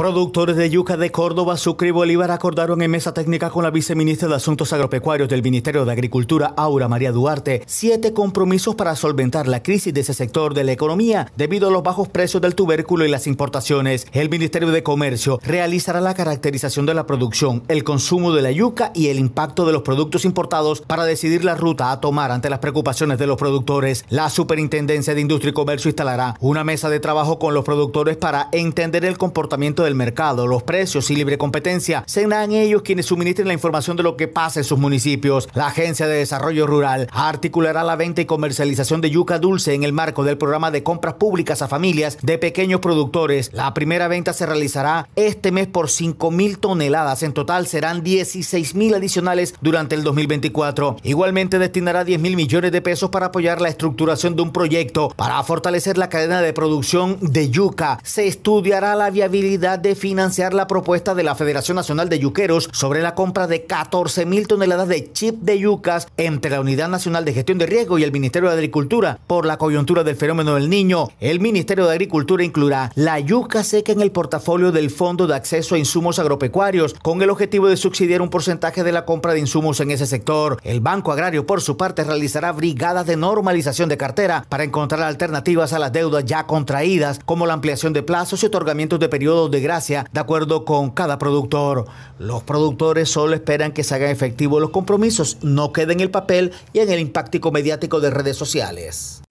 Productores de yuca de Córdoba, Sucre y Bolívar acordaron en mesa técnica con la viceministra de Asuntos Agropecuarios del Ministerio de Agricultura, Aura María Duarte, siete compromisos para solventar la crisis de ese sector de la economía debido a los bajos precios del tubérculo y las importaciones. El Ministerio de Comercio realizará la caracterización de la producción, el consumo de la yuca y el impacto de los productos importados para decidir la ruta a tomar ante las preocupaciones de los productores. La Superintendencia de Industria y Comercio instalará una mesa de trabajo con los productores para entender el comportamiento de el mercado, los precios y libre competencia, serán ellos quienes suministren la información de lo que pasa en sus municipios. La Agencia de Desarrollo Rural articulará la venta y comercialización de yuca dulce en el marco del programa de compras públicas a familias de pequeños productores. La primera venta se realizará este mes por 5.000 toneladas. En total serán 16.000 adicionales durante el 2024. Igualmente destinará 10 mil millones de pesos para apoyar la estructuración de un proyecto para fortalecer la cadena de producción de yuca. Se estudiará la viabilidad de financiar la propuesta de la Federación Nacional de Yuqueros sobre la compra de 14.000 toneladas de chip de yucas entre la Unidad Nacional de Gestión de Riesgo y el Ministerio de Agricultura por la coyuntura del fenómeno del niño. El Ministerio de Agricultura incluirá la yuca seca en el portafolio del Fondo de Acceso a Insumos Agropecuarios con el objetivo de subsidiar un porcentaje de la compra de insumos en ese sector. El Banco Agrario, por su parte, realizará brigadas de normalización de cartera para encontrar alternativas a las deudas ya contraídas, como la ampliación de plazos y otorgamientos de periodos de gracia de acuerdo con cada productor. Los productores solo esperan que se hagan efectivos los compromisos, no queden en el papel y en el impacto mediático de redes sociales.